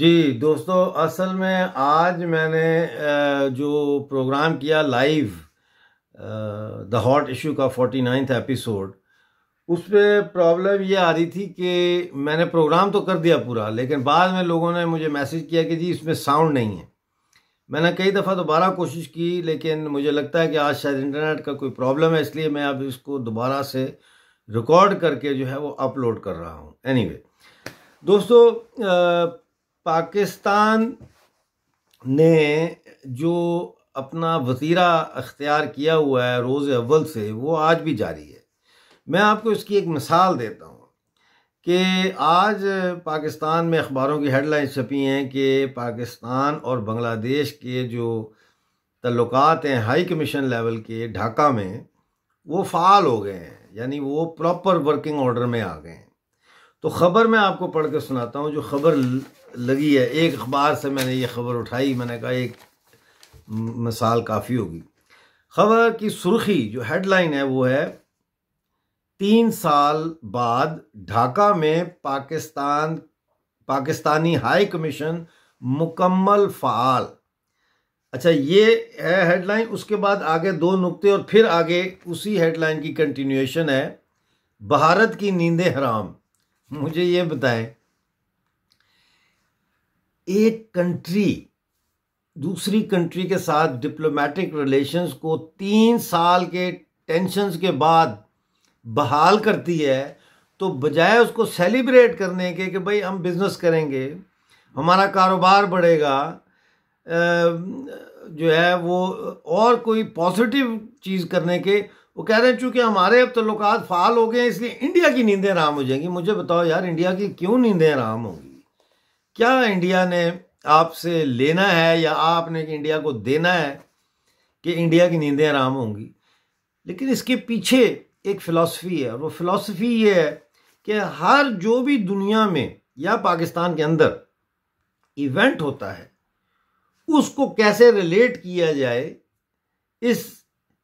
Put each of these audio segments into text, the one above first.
जी दोस्तों असल में आज मैंने जो प्रोग्राम किया लाइव द हॉट इशू का फोर्टी नाइन्थ एपिसोड उस पर प्रॉब्लम ये आ रही थी कि मैंने प्रोग्राम तो कर दिया पूरा लेकिन बाद में लोगों ने मुझे मैसेज किया कि जी इसमें साउंड नहीं है मैंने कई दफ़ा दोबारा कोशिश की लेकिन मुझे लगता है कि आज शायद इंटरनेट का कोई प्रॉब्लम है इसलिए मैं अब इसको दोबारा से रिकॉर्ड करके जो है वो अपलोड कर रहा हूँ एनी anyway, दोस्तों पाकिस्तान ने जो अपना वजीरा अख्तियार किया हुआ है रोज़ अव्वल से वो आज भी जारी है मैं आपको इसकी एक मिसाल देता हूँ कि आज पाकिस्तान में अखबारों की हेडलाइन छपी हैं कि पाकिस्तान और बांग्लादेश के जो तल्लक हैं हाई कमीशन लेवल के ढाका में वो फ़ाल हो गए हैं यानी वो प्रॉपर वर्किंग ऑर्डर में आ गए हैं तो ख़बर मैं आपको पढ़ कर सुनाता हूँ जो ख़बर लगी है एक अखबार से मैंने ये ख़बर उठाई मैंने कहा एक मिसाल काफ़ी होगी ख़बर की सुर्खी जो हेडलाइन है वो है तीन साल बाद ढाका में पाकिस्तान पाकिस्तानी हाई कमीशन मुकम्मल फ़ाल अच्छा ये है हेडलाइन उसके बाद आगे दो नुक्ते और फिर आगे उसी हेडलाइन की कंटिन्यूएशन है भारत की नींदें हराम हम्म। मुझे ये बताएं एक कंट्री दूसरी कंट्री के साथ डिप्लोमेटिक रिलेशंस को तीन साल के टेंशन के बाद बहाल करती है तो बजाय उसको सेलिब्रेट करने के कि भाई हम बिज़नेस करेंगे हमारा कारोबार बढ़ेगा जो है वो और कोई पॉजिटिव चीज़ करने के वो कह रहे हैं चूंकि हमारे अब तल्लुक फाल हो गए हैं इसलिए इंडिया की नींदें आराम हो जाएंगी मुझे बताओ यार इंडिया की क्यों नींदें आराम होंगी क्या इंडिया ने आपसे लेना है या आपने इंडिया को देना है कि इंडिया की नींदें आराम होंगी लेकिन इसके पीछे एक फ़िलासफ़ी है और वो फ़िलासफ़ी ये है कि हर जो भी दुनिया में या पाकिस्तान के अंदर इवेंट होता है उसको कैसे रिलेट किया जाए इस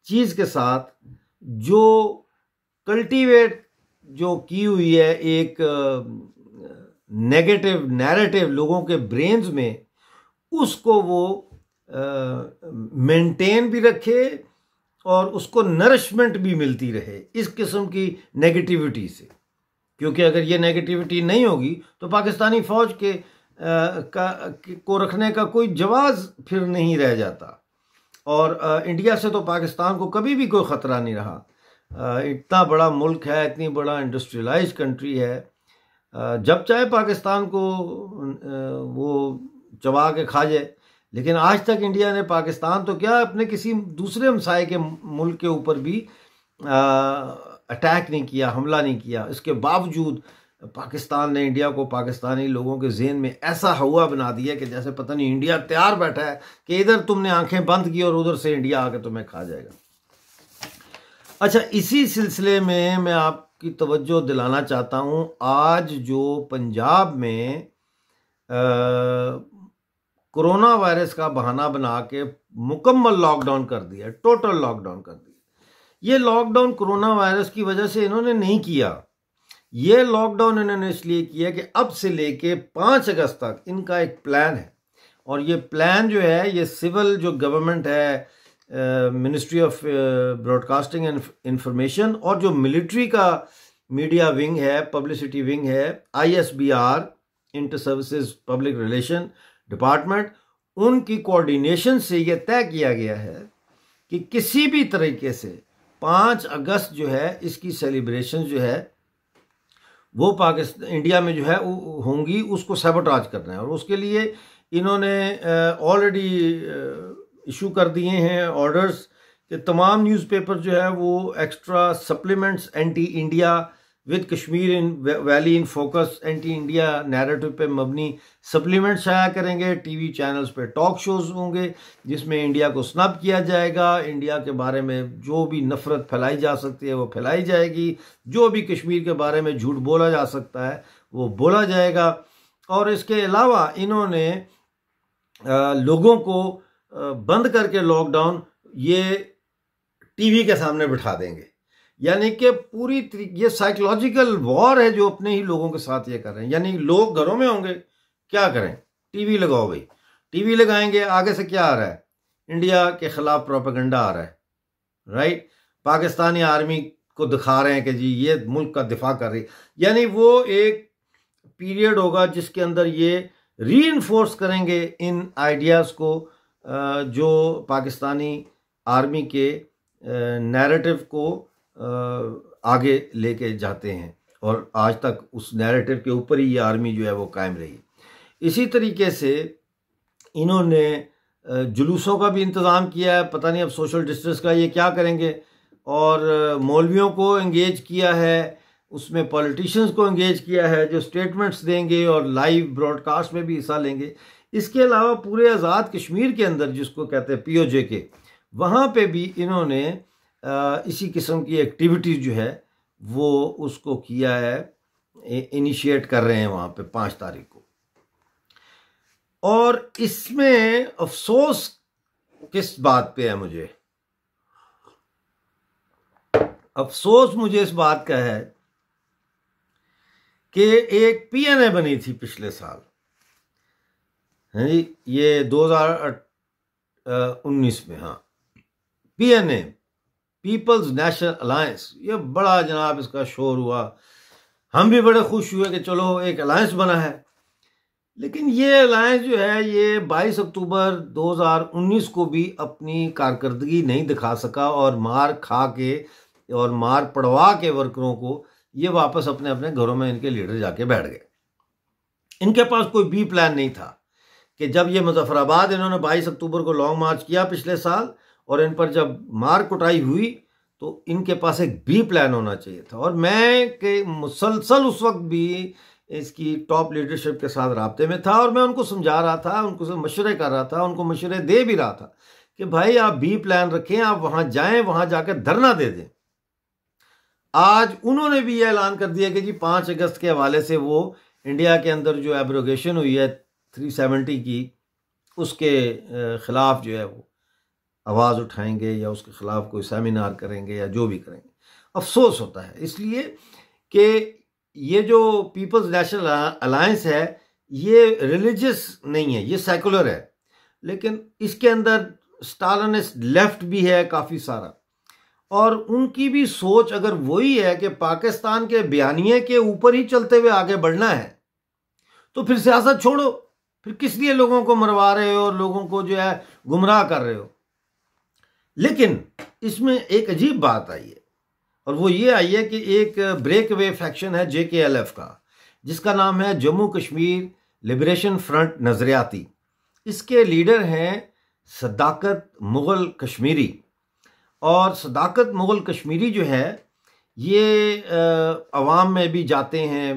चीज़ के साथ जो कल्टीवेट जो की हुई है एक नेगेटिव नैरेटिव लोगों के ब्रेन्स में उसको वो मेंटेन भी रखे और उसको नरिशमेंट भी मिलती रहे इस किस्म की नेगेटिविटी से क्योंकि अगर ये नेगेटिविटी नहीं होगी तो पाकिस्तानी फ़ौज के आ, का को रखने का कोई जवाब फिर नहीं रह जाता और इंडिया से तो पाकिस्तान को कभी भी कोई ख़तरा नहीं रहा इतना बड़ा मुल्क है इतनी बड़ा इंडस्ट्रियलाइज कंट्री है जब चाहे पाकिस्तान को वो चबा के खा जाए लेकिन आज तक इंडिया ने पाकिस्तान तो क्या अपने किसी दूसरे हमसाए के मुल्क के ऊपर भी अटैक नहीं किया हमला नहीं किया इसके बावजूद तो पाकिस्तान ने इंडिया को पाकिस्तानी लोगों के जेन में ऐसा हवा बना दिया कि जैसे पता नहीं इंडिया तैयार बैठा है कि इधर तुमने आंखें बंद की और उधर से इंडिया आके तुम्हें खा जाएगा अच्छा इसी सिलसिले में मैं आपकी तवज्जो दिलाना चाहता हूँ आज जो पंजाब में कोरोना वायरस का बहाना बना के मुकम्मल लॉकडाउन कर दिया टोटल लॉकडाउन कर दिया ये लॉकडाउन कोरोना वायरस की वजह से इन्होंने नहीं किया ये लॉकडाउन इन्होंने इसलिए किया कि अब से लेके पाँच अगस्त तक इनका एक प्लान है और ये प्लान जो है ये सिविल जो गवर्नमेंट है ministry of broadcasting and information और जो मिलिट्री का मीडिया विंग है पब्लिसिटी विंग है ISBR inter services public relation department उनकी कोऑर्डिनेशन से ये तय किया गया है कि किसी भी तरीके से पाँच अगस्त जो है इसकी सेलिब्रेशन जो है वो पाकिस्तान इंडिया में जो है होंगी उसको सेबोटाज करना है और उसके लिए इन्होंने ऑलरेडी इशू कर दिए हैं ऑर्डर्स कि तमाम न्यूज़पेपर जो है वो extra supplements anti India with Kashmir in valley in focus anti India narrative पे मबनी सप्लीमेंट शाया करेंगे टीवी चैनल्स पे टॉक शोज होंगे जिसमें इंडिया को स्नब किया जाएगा इंडिया के बारे में जो भी नफ़रत फैलाई जा सकती है वो फैलाई जाएगी जो भी कश्मीर के बारे में झूठ बोला जा सकता है वो बोला जाएगा और इसके अलावा इन्होंने लोगों को बंद करके लॉकडाउन ये वी के सामने बिठा देंगे यानी कि पूरी ये साइकोलॉजिकल वॉर है जो अपने ही लोगों के साथ ये कर रहे हैं यानी लोग घरों में होंगे क्या करें टीवी लगाओ भाई टीवी लगाएंगे आगे से क्या आ रहा है इंडिया के खिलाफ प्रोपेगेंडा आ रहा है राइट पाकिस्तानी आर्मी को दिखा रहे हैं कि जी ये मुल्क का दिफा कर रही यानी वो एक पीरियड होगा जिसके अंदर ये री करेंगे इन आइडियाज़ को जो पाकिस्तानी आर्मी के नैरेटिव को आगे लेके जाते हैं और आज तक उस नैरेटिव के ऊपर ही ये आर्मी जो है वो कायम रही इसी तरीके से इन्होंने जुलूसों का भी इंतज़ाम किया है पता नहीं अब सोशल डिस्टेंस का ये क्या करेंगे और मौलवियों को इंगेज किया है उसमें पॉलिटिशियंस को इंगेज किया है जो स्टेटमेंट्स देंगे और लाइव ब्रॉडकास्ट में भी हिस्सा लेंगे इसके अलावा पूरे आज़ाद कश्मीर के अंदर जिसको कहते हैं पीओजे के वहाँ पे भी इन्होंने इसी किस्म की एक्टिविटीज़ जो है वो उसको किया है इनिशिएट कर रहे हैं वहाँ पे पाँच तारीख को और इसमें अफसोस किस बात पे है मुझे अफसोस मुझे इस बात का है कि एक पीएनए बनी थी पिछले साल है हाँ जी ये दो हजार उन्नीस में हाँ पीएनए पीपल्स नेशनल अलायंस ये बड़ा जनाब इसका शोर हुआ हम भी बड़े खुश हुए कि चलो एक अलायंस बना है लेकिन ये अलायंस जो है ये 22 अक्टूबर 2019 को भी अपनी कारकर्दगी नहीं दिखा सका और मार खा के और मार पड़वा के वर्करों को ये वापस अपने अपने घरों में इनके लीडर जाके बैठ गए इनके पास कोई बी प्लान नहीं था कि जब ये मुजफ्फराबाद इन्होंने 22 अक्टूबर को लॉन्ग मार्च किया पिछले साल और इन पर जब मार कुटाई हुई तो इनके पास एक बी प्लान होना चाहिए था और मैं के मुसलसल उस वक्त भी इसकी टॉप लीडरशिप के साथ रबते में था और मैं उनको समझा रहा था उनको मशरे कर रहा था उनको मशरे दे भी रहा था कि भाई आप बी प्लान रखें आप वहां जाएं वहां जाकर धरना दे दें आज उन्होंने भी यह ऐलान कर दिया कि जी पाँच अगस्त के हवाले से वो इंडिया के अंदर जो एब्रोगेशन हुई है थ्री सेवेंटी की उसके ख़िलाफ़ जो है वो आवाज़ उठाएंगे या उसके ख़िलाफ़ कोई सेमिनार करेंगे या जो भी करेंगे अफसोस होता है इसलिए कि ये जो पीपल्स नेशनल अलायंस है ये रिलीजियस नहीं है ये सेकुलर है लेकिन इसके अंदर स्टालिनिस्ट लेफ्ट भी है काफ़ी सारा और उनकी भी सोच अगर वही है कि पाकिस्तान के बयानिए के ऊपर ही चलते हुए आगे बढ़ना है तो फिर सियासत छोड़ो फिर किस लिए लोगों को मरवा रहे हो और लोगों को जो है गुमराह कर रहे हो लेकिन इसमें एक अजीब बात आई है और वो ये आई है कि एक ब्रेक वे फैक्शन है जे के एल एफ का जिसका नाम है जम्मू कश्मीर लिबरेशन फ्रंट नज़रियाती इसके लीडर हैं सदाकत मुग़ल कश्मीरी और सदाकत मुग़ल कश्मीरी जो है ये आवाम में भी जाते हैं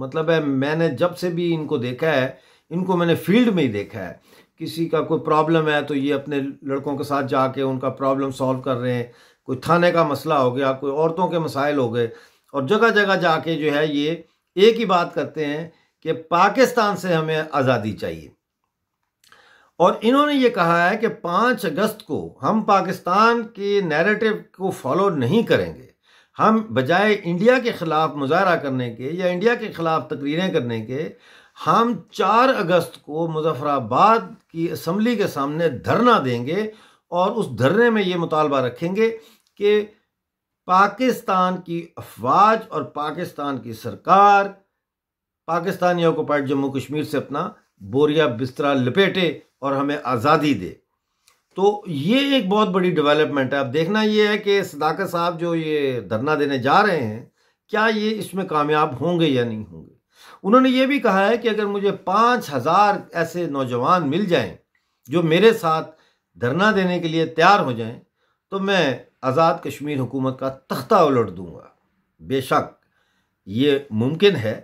मतलब है मैंने जब से भी इनको देखा है इनको मैंने फील्ड में ही देखा है किसी का कोई प्रॉब्लम है तो ये अपने लड़कों के साथ जाके उनका प्रॉब्लम सॉल्व कर रहे हैं कोई थाने का मसला हो गया कोई औरतों के मसाइल हो गए और जगह जगह जाके जो है ये एक ही बात करते हैं कि पाकिस्तान से हमें आज़ादी चाहिए और इन्होंने ये कहा है कि पाँच अगस्त को हम पाकिस्तान के नैरेटिव को फॉलो नहीं करेंगे हम बजाय इंडिया के ख़िलाफ़ मुजाहरा करने के या इंडिया के ख़िलाफ़ तकरीरें करने के हम 4 अगस्त को मुजफ्फराबाद की असम्बली के सामने धरना देंगे और उस धरने में ये मुतालबा रखेंगे कि पाकिस्तान की अफवाज और पाकिस्तान की सरकार पाकिस्तानी ऑक्यूपाइड जम्मू कश्मीर से अपना बोरिया बिस्तरा लपेटे और हमें आज़ादी दे तो ये एक बहुत बड़ी डेवलपमेंट है अब देखना ये है कि सदाकत साहब जो ये धरना देने जा रहे हैं क्या ये इसमें कामयाब होंगे या नहीं होंगे उन्होंने ये भी कहा है कि अगर मुझे पाँच हज़ार ऐसे नौजवान मिल जाएं जो मेरे साथ धरना देने के लिए तैयार हो जाएं तो मैं आज़ाद कश्मीर हुकूमत का तख्ता उलट दूंगा बेशक ये मुमकिन है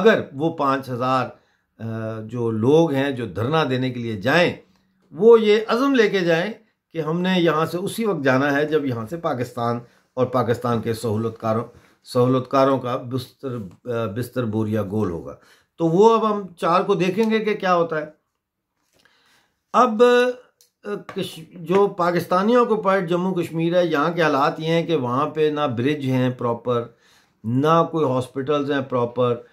अगर वो पाँच हज़ार जो लोग हैं जो धरना देने के लिए जाएं वो ये अज़म लेके जाएं कि हमने यहाँ से उसी वक्त जाना है जब यहाँ से पाकिस्तान और पाकिस्तान के सहूलतकारों सहूलतकारों का बिस्तर बिस्तर बोरिया गोल होगा तो वो अब हम चार को देखेंगे कि क्या होता है अब जो पाकिस्तानियों को पार्ट जम्मू कश्मीर है यहाँ के हालात ये हैं कि वहाँ पे ना ब्रिज हैं प्रॉपर ना कोई हॉस्पिटल्स हैं प्रॉपर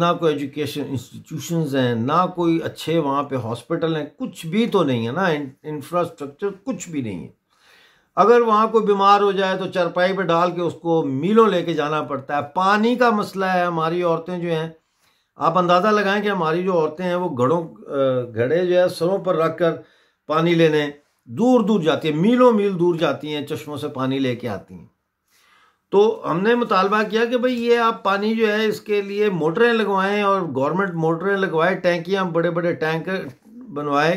ना कोई एजुकेशन इंस्टीट्यूशंस हैं ना कोई अच्छे वहाँ पे हॉस्पिटल हैं कुछ भी तो नहीं है ना इंफ्रास्ट्रक्चर कुछ भी नहीं है अगर वहाँ कोई बीमार हो जाए तो चरपाई पे डाल के उसको मीलों लेके जाना पड़ता है पानी का मसला है हमारी औरतें जो हैं आप अंदाज़ा लगाएं कि हमारी जो औरतें हैं वो घड़ों घड़े जो है सरों पर रख कर पानी लेने दूर दूर जाती हैं मीलों मील दूर जाती हैं चश्मों से पानी लेके आती हैं तो हमने मुतालबा किया कि भाई ये आप पानी जो है इसके लिए मोटरें लगवाएं और गवर्नमेंट मोटरें लगवाएं टैंकियाँ बड़े बड़े टैंकर बनवाए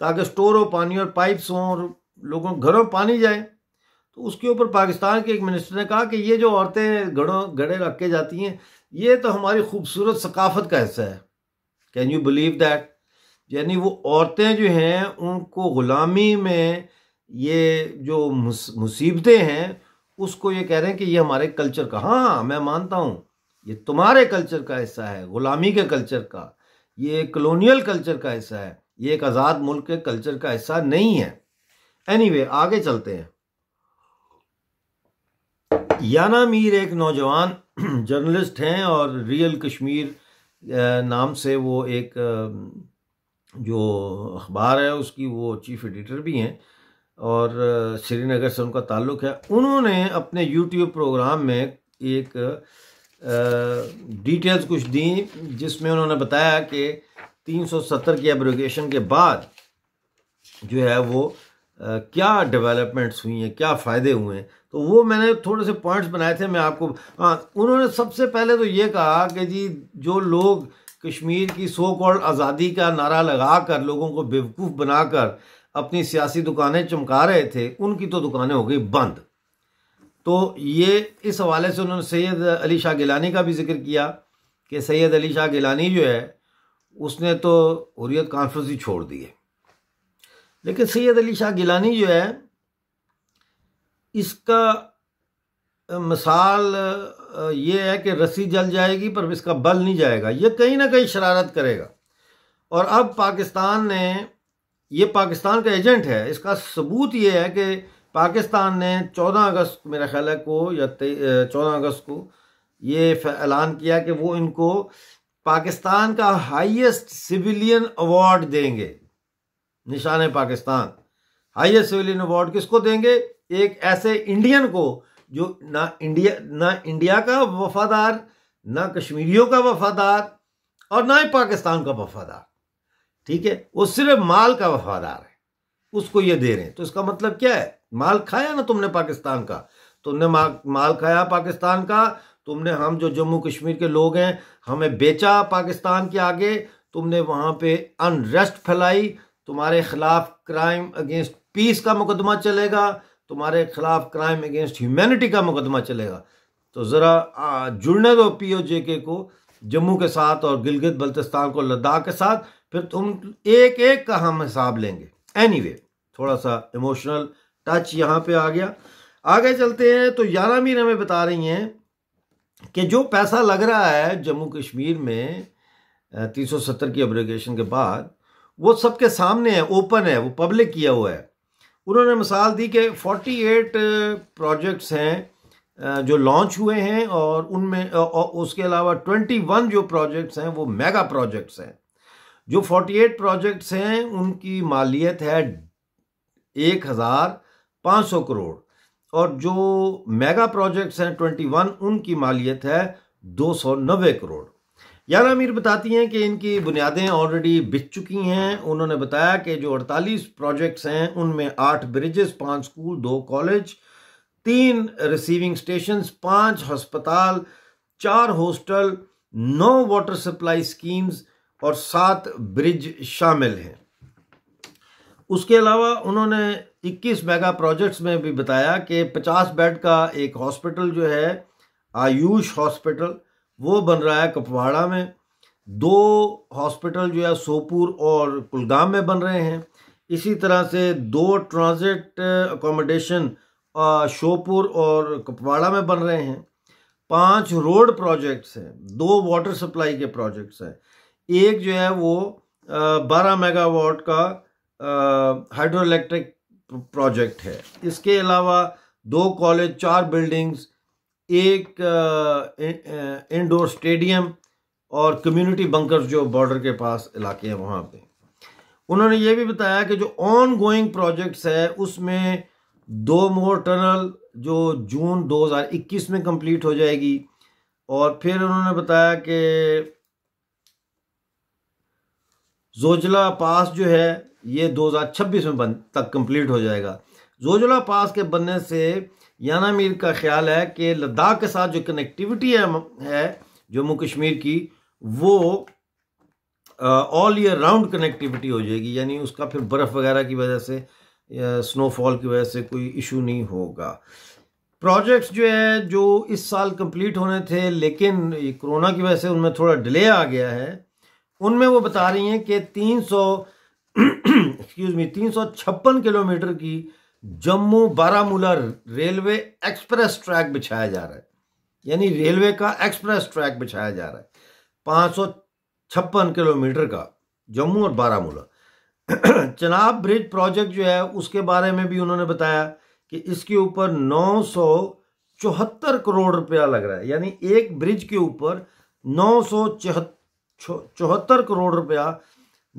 ताकि स्टोर हो पानी और पाइप्स हों और लोगों घरों में पानी जाए तो उसके ऊपर पाकिस्तान के एक मिनिस्टर ने कहा कि ये जो औरतें घड़ों घड़े रख के जाती हैं ये तो हमारी खूबसूरत सकाफत का हिस्सा है कैन यू बिलीव दैट यानी वो औरतें जो हैं उनको ग़ुलामी में ये जो मुसीबतें हैं उसको ये कह रहे हैं कि ये हमारे कल्चर का हाँ, हाँ मैं मानता हूँ ये तुम्हारे कल्चर का हिस्सा है ग़ुलामी के कल्चर का ये कलोनियल कल्चर का हिस्सा है ये एक आज़ाद मुल्क के कल्चर का हिस्सा नहीं है एनीवे anyway, आगे चलते हैं याना मीर एक नौजवान जर्नलिस्ट हैं और रियल कश्मीर नाम से वो एक जो अखबार है उसकी वो चीफ एडिटर भी हैं और श्रीनगर से उनका ताल्लुक है उन्होंने अपने यूट्यूब प्रोग्राम में एक डिटेल्स कुछ दी जिसमें उन्होंने बताया कि 370 की एब्रोगेशन के बाद जो है वो क्या डेवलपमेंट्स हुई हैं क्या फ़ायदे हुए हैं तो वो मैंने थोड़े से पॉइंट्स बनाए थे मैं आपको हाँ उन्होंने सबसे पहले तो ये कहा कि जी जो लोग कश्मीर की सो कॉल्ड आज़ादी का नारा लगा कर लोगों को बेवकूफ़ बनाकर अपनी सियासी दुकानें चमका रहे थे उनकी तो दुकानें हो गई बंद तो ये इस हवाले से उन्होंने सैयद अली शाह गिलानी का भी जिक्र किया कि सैयद अली शाह गिलानी जो है उसने तो हुरियत कॉन्फ्रेंस ही छोड़ दी है लेकिन सैयद अली शाह गिलानी जो है इसका मिसाल ये है कि रस्सी जल जाएगी पर इसका बल नहीं जाएगा ये कहीं ना कहीं शरारत करेगा और अब पाकिस्तान ने ये पाकिस्तान का एजेंट है इसका सबूत ये है कि पाकिस्तान ने 14 अगस्त मेरा ख्याल है को या चौदह अगस्त को ये ऐलान किया कि वो इनको पाकिस्तान का हाईएस्ट सिविलियन अवार्ड देंगे निशान पाकिस्तान हाईएस्ट सिविलियन अवार्ड किसको देंगे एक ऐसे इंडियन को जो ना इंडिया ना इंडिया का वफादार ना कश्मीरियों का वफादार और ना ही पाकिस्तान का वफादार ठीक है वो सिर्फ माल का वफादार है उसको ये दे रहे हैं तो इसका मतलब क्या है माल खाया ना तुमने पाकिस्तान का तुमने माल माल खाया पाकिस्तान का तुमने हम जो जम्मू कश्मीर के लोग हैं हमें बेचा पाकिस्तान के आगे तुमने वहाँ पे अनरेस्ट फैलाई तुम्हारे खिलाफ क्राइम अगेंस्ट पीस का मुकदमा चलेगा तुम्हारे खिलाफ क्राइम अगेंस्ट ह्यूमैनिटी का मुकदमा चलेगा तो ज़रा जुड़ने दो पी ओ जे के को जम्मू के साथ और गिलगित बल्तिस्तान को लद्दाख के साथ फिर तुम एक एक का हम हिसाब लेंगे एनी वे थोड़ा सा इमोशनल टच यहाँ पे आ गया आगे चलते हैं तो यारह मीर हमें बता रही हैं कि जो पैसा लग रहा है जम्मू कश्मीर में तीन सौ सत्तर की अब्रोगेशन के बाद वो सबके सामने है ओपन है वो पब्लिक किया हुआ है उन्होंने मिसाल दी कि 48 प्रोजेक्ट्स uh, हैं uh, जो लॉन्च हुए हैं और उनमें उसके अलावा 21 जो प्रोजेक्ट्स हैं वो मेगा प्रोजेक्ट्स हैं जो 48 प्रोजेक्ट्स हैं उनकी मालियत है एक हज़ार पाँच सौ करोड़ और जो मेगा प्रोजेक्ट्स हैं 21 उनकी मालियत है दो सौ नब्बे करोड़ यारा अमीर बताती हैं कि इनकी बुनियादें ऑलरेडी बिछ चुकी हैं उन्होंने बताया कि जो 48 प्रोजेक्ट्स हैं उनमें आठ ब्रिजेस पाँच स्कूल दो कॉलेज तीन रिसीविंग स्टेशन पाँच हस्पताल चार हॉस्टल नौ वाटर सप्लाई स्कीम्स और सात ब्रिज शामिल हैं उसके अलावा उन्होंने 21 मेगा प्रोजेक्ट्स में भी बताया कि 50 बेड का एक हॉस्पिटल जो है आयुष हॉस्पिटल वो बन रहा है कपवाड़ा में दो हॉस्पिटल जो है सोपुर और कुलगाम में बन रहे हैं इसी तरह से दो ट्रांजिट अकोमोडेशन शोपुर और कपवाड़ा में बन रहे हैं पांच रोड प्रोजेक्ट्स हैं दो वाटर सप्लाई के प्रोजेक्ट्स हैं एक जो है वो बारह मेगावाट का हाइड्रो इलेक्ट्रिक प्रोजेक्ट है इसके अलावा दो कॉलेज चार बिल्डिंग्स एक इंडोर स्टेडियम और कम्युनिटी बंकर्स जो बॉर्डर के पास इलाके हैं वहाँ पे उन्होंने ये भी बताया कि जो ऑन गोइंग प्रोजेक्ट्स है उसमें दो मोर टनल जो जून 2021 में कंप्लीट हो जाएगी और फिर उन्होंने बताया कि जोजला पास जो है ये 2026 में बन तक कंप्लीट हो जाएगा जोजला पास के बनने से याना मीर का ख्याल है कि लद्दाख के साथ जो कनेक्टिविटी है, है जम्मू कश्मीर की वो ऑल ईयर राउंड कनेक्टिविटी हो जाएगी यानी उसका फिर बर्फ़ वगैरह की वजह से स्नोफॉल की वजह से कोई इशू नहीं होगा प्रोजेक्ट्स जो है जो इस साल कंप्लीट होने थे लेकिन कोरोना की वजह से उनमें थोड़ा डिले आ गया है उनमें वो बता रही हैं कि तीन सौ एक्सक्यूज मी तीन किलोमीटर की Jammu Baramulla railway express track बिछाया जा रहा है यानी रेलवे का एक्सप्रेस ट्रैक बिछाया जा रहा है पाँच किलोमीटर का जम्मू और बारामूला चनाब ब्रिज प्रोजेक्ट जो है उसके बारे में भी उन्होंने बताया कि इसके ऊपर नौ चौहत्तर करोड़ रुपया लग रहा है यानी एक ब्रिज के ऊपर नौ सौ चौहत्तर करोड़ रुपया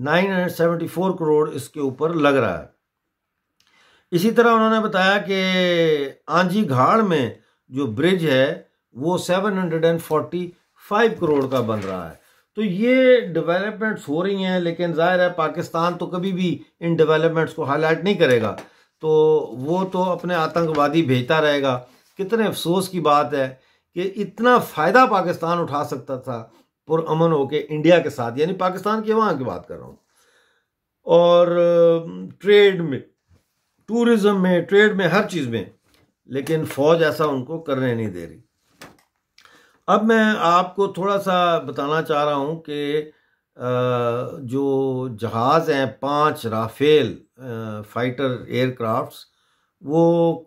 974 करोड़ इसके ऊपर लग रहा है इसी तरह उन्होंने बताया कि आंजी घाड़ में जो ब्रिज है वो 745 करोड़ का बन रहा है तो ये डेवलपमेंट्स हो रही हैं लेकिन ज़ाहिर है पाकिस्तान तो कभी भी इन डेवलपमेंट्स को हाईलाइट नहीं करेगा तो वो तो अपने आतंकवादी भेजता रहेगा कितने अफसोस की बात है कि इतना फ़ायदा पाकिस्तान उठा सकता था हो होके इंडिया के साथ यानी पाकिस्तान के वहाँ की बात कर रहा हूँ और ट्रेड में टूरिज्म में ट्रेड में हर चीज़ में लेकिन फ़ौज ऐसा उनको करने नहीं दे रही अब मैं आपको थोड़ा सा बताना चाह रहा हूँ कि जो जहाज़ हैं पांच राफेल फाइटर एयरक्राफ्ट्स वो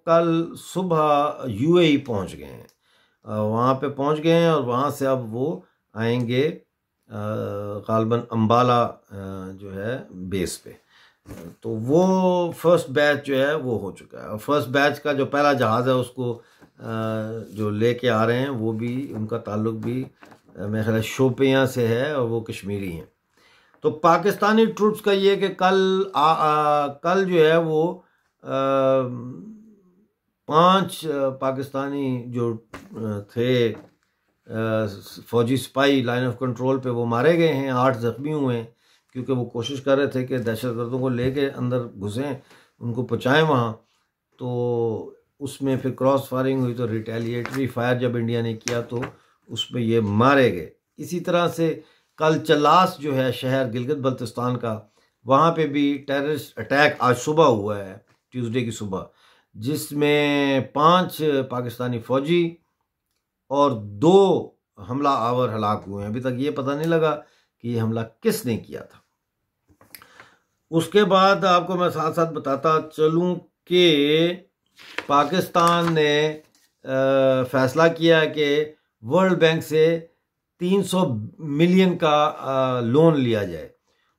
कल सुबह यूएई पहुंच गए हैं वहाँ पे पहुंच गए हैं और वहाँ से अब वो आएंगे गालबन अम्बाला जो है बेस पे तो वो फर्स्ट बैच जो है वो हो चुका है और फर्स्ट बैच का जो पहला जहाज़ है उसको जो लेके आ रहे हैं वो भी उनका ताल्लुक भी मेरे ख्याल शोपियाँ से है और वो कश्मीरी हैं तो पाकिस्तानी ट्रूप्स का ये कि कल आ, आ, कल जो है वो आ, पांच पाकिस्तानी जो थे फौजी सिपाही लाइन ऑफ कंट्रोल पे वो मारे गए हैं आठ जख्मी हुए हैं क्योंकि वो कोशिश कर रहे थे कि दहशतगर्दों को लेके अंदर घुसें उनको पहुँचाएँ वहाँ तो उसमें फिर क्रॉस फायरिंग हुई तो रिटेलिएटरी फायर जब इंडिया ने किया तो उसमें ये मारे गए इसी तरह से कल चलास जो है शहर गिलगित बल्तिस्तान का वहाँ पे भी टेररिस्ट अटैक आज सुबह हुआ है ट्यूसडे की सुबह जिसमें पांच पाकिस्तानी फ़ौजी और दो हमला आवर हलाक हुए हैं अभी तक ये पता नहीं लगा कि ये हमला किसने किया था उसके बाद आपको मैं साथ साथ बताता चलूं कि पाकिस्तान ने फैसला किया कि वर्ल्ड बैंक से 300 मिलियन का लोन लिया जाए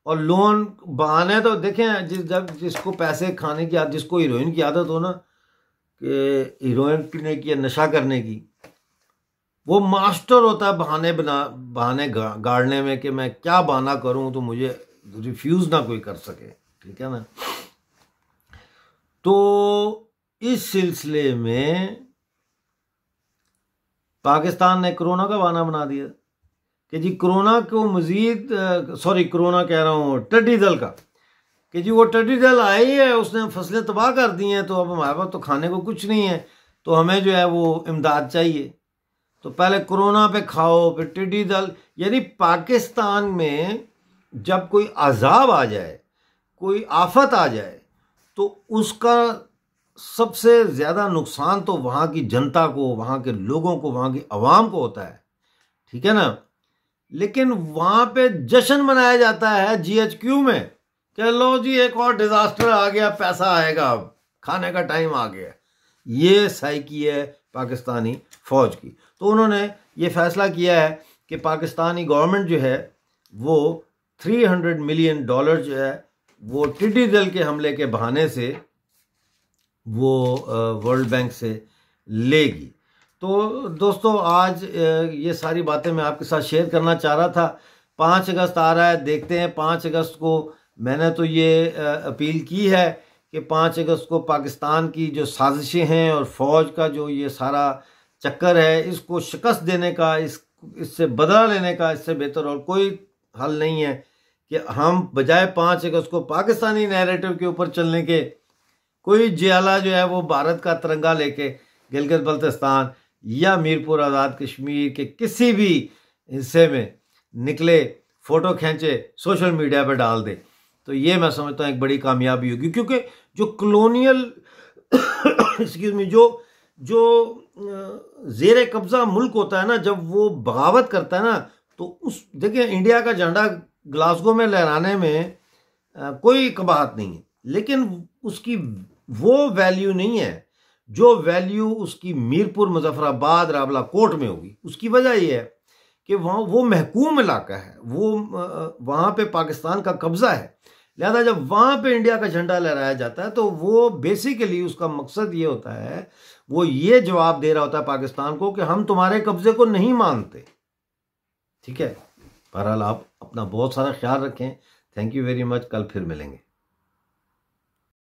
और लोन बहाने तो देखें जिस जब जिसको पैसे खाने की आदत जिसको हीरोइन की आदत हो ना कि हीरोइन पीने की या नशा करने की वो मास्टर होता है बहाने बना बहाने गाड़ने में कि मैं क्या बहाना करूं तो मुझे रिफ्यूज़ ना कोई कर सके ठीक है ना तो इस सिलसिले में पाकिस्तान ने कोरोना का बहाना बना दिया कि जी कोरोना को मज़ीद सॉरी कोरोना कह रहा हूँ टड्डी दल का कि जी वो टड्डी दल आई है उसने फसलें तबाह कर दी हैं तो अब हमारे पास तो खाने को कुछ नहीं है तो हमें जो है वो इमदाद चाहिए तो पहले कोरोना पे खाओ फिर टिड्डी दल यानी पाकिस्तान में जब कोई अजाब आ जाए कोई आफत आ जाए तो उसका सबसे ज़्यादा नुकसान तो वहाँ की जनता को वहाँ के लोगों को वहाँ की आवाम को होता है ठीक है ना लेकिन वहाँ पे जश्न मनाया जाता है जीएचक्यू में कह लो जी एक और डिज़ास्टर आ गया पैसा आएगा अब खाने का टाइम आ गया ये साइकी है पाकिस्तानी फ़ौज की तो उन्होंने ये फैसला किया है कि पाकिस्तानी गवर्नमेंट जो है वो 300 मिलियन डॉलर जो है वो टिड्डी दल के हमले के बहाने से वो वर्ल्ड बैंक से लेगी तो दोस्तों आज ये सारी बातें मैं आपके साथ शेयर करना चाह रहा था पाँच अगस्त आ रहा है देखते हैं पाँच अगस्त को मैंने तो ये अपील की है कि पाँच अगस्त को पाकिस्तान की जो साजिशें हैं और फ़ौज का जो ये सारा चक्कर है इसको शिकस्त देने का इस इससे बदला लेने का इससे बेहतर और कोई हल नहीं है कि हम बजाय पाँच अगस्त को पाकिस्तानी नैरेटिव के ऊपर चलने के कोई जियाला जो है वो भारत का तिरंगा लेके गिलगित बल्तिस्तान या मीरपुर आज़ाद कश्मीर के किसी भी हिस्से में निकले फ़ोटो खींचे सोशल मीडिया पर डाल दे तो ये मैं समझता हूँ एक बड़ी कामयाबी होगी क्योंकि जो कलोनियल एक्सक्यूज में जो जो जेर कब्जा मुल्क होता है ना जब वो बगावत करता है ना तो उस देखिए इंडिया का झंडा ग्लासगो में लहराने में कोई कबाहत नहीं है लेकिन उसकी वो वैल्यू नहीं है जो वैल्यू उसकी मीरपुर मुजफ्फराबाद रावला कोट में होगी उसकी वजह यह है कि वहाँ वो महकूम इलाका है वो वहाँ पे पाकिस्तान का कब्ज़ा है लिहाजा जब वहाँ पे इंडिया का झंडा लहराया जाता है तो वो बेसिकली उसका मकसद ये होता है वो ये जवाब दे रहा होता है पाकिस्तान को कि हम तुम्हारे कब्जे को नहीं मानते ठीक है बहरहाल आप अपना बहुत सारा ख्याल रखें थैंक यू वेरी मच कल फिर मिलेंगे